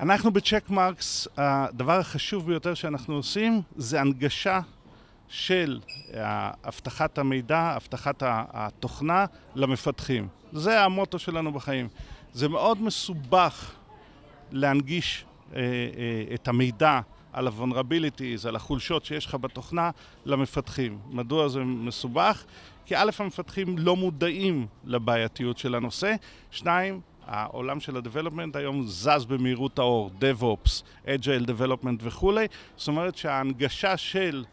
אנחנו בצ'ק מרקס, הדבר החשוב ביותר שאנחנו עושים זה הנגשה של אה, אבטחת המידע, אבטחת התוכנה למפתחים. זה המוטו שלנו בחיים. זה מאוד מסובך להנגיש אה, אה, את המידע על ה-vulnerabilities, על החולשות שיש לך בתוכנה, למפתחים. מדוע זה מסובך? כי א', המפתחים לא מודעים לבעייתיות של הנושא, שניים, העולם של ה-Development היום זז במהירות האור, DevOps, Agile Development וכולי, זאת אומרת שההנגשה של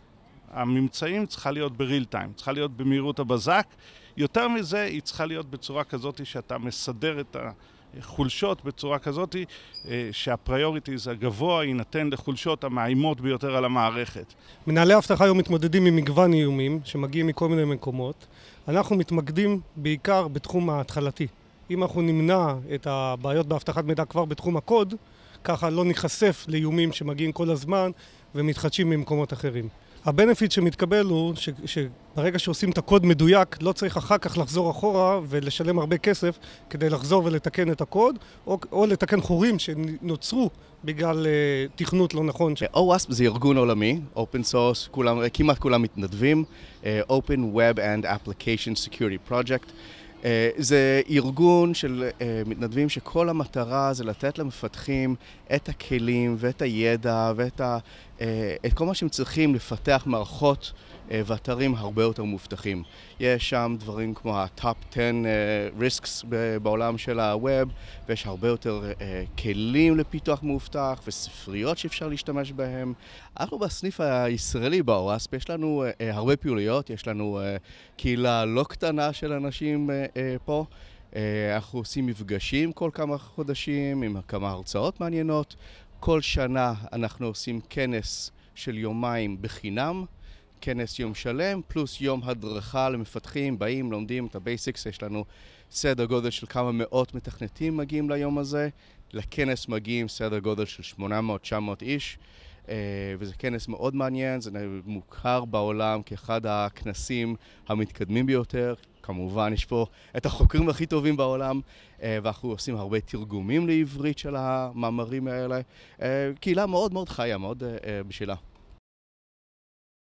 הממצאים צריכה להיות בריל טיים, צריכה להיות במהירות הבזק. יותר מזה, היא צריכה להיות בצורה כזאת שאתה מסדר את החולשות בצורה כזאת אה, שהפריוריטיז הגבוה יינתן לחולשות המאיימות ביותר על המערכת. מנהלי אבטחה היום מתמודדים עם מגוון איומים שמגיעים מכל מיני מקומות. אנחנו מתמקדים בעיקר בתחום ההתחלתי, אם אנחנו נמנע את הבעיות באבטחת מידע כבר בתחום הקוד, ככה לא ניחשף לאיומים שמגיעים כל הזמן ומתחדשים ממקומות אחרים. הבנפיט שמתקבל הוא ש, שברגע שעושים את הקוד מדויק, לא צריך אחר כך לחזור אחורה ולשלם הרבה כסף כדי לחזור ולתקן את הקוד, או, או לתקן חורים שנוצרו בגלל uh, תכנות לא נכון. OWASP זה ארגון עולמי, open source, כולם, כמעט כולם מתנדבים, uh, open web and application security project. אה, זה ארגון של אה, מתנדבים שכל המטרה זה לתת למפתחים את הכלים ואת הידע ואת ה, אה, את כל מה שהם צריכים לפתח מערכות אה, ואתרים הרבה יותר מובטחים. יש שם דברים כמו ה-top 10 אה, risks בעולם של הווב, ויש הרבה יותר אה, כלים לפיתוח מאובטח וספריות שאפשר להשתמש בהם. אנחנו בסניף הישראלי בוואספ, יש לנו הרבה פעילויות, יש לנו קהילה לא קטנה של אנשים פה. אנחנו עושים מפגשים כל כמה חודשים עם כמה הרצאות מעניינות. כל שנה אנחנו עושים כנס של יומיים בחינם. כנס יום שלם, פלוס יום הדרכה למפתחים, באים, לומדים את הבייסיקס, יש לנו סדר גודל של כמה מאות מתכנתים מגיעים ליום הזה, לכנס מגיעים סדר גודל של 800-900 איש, אה, וזה כנס מאוד מעניין, זה מוכר בעולם כאחד הכנסים המתקדמים ביותר. כמובן, יש פה את החוקרים הכי טובים בעולם, אה, ואנחנו עושים הרבה תרגומים לעברית של המאמרים האלה. אה, קהילה מאוד מאוד חיה, מאוד בשלה.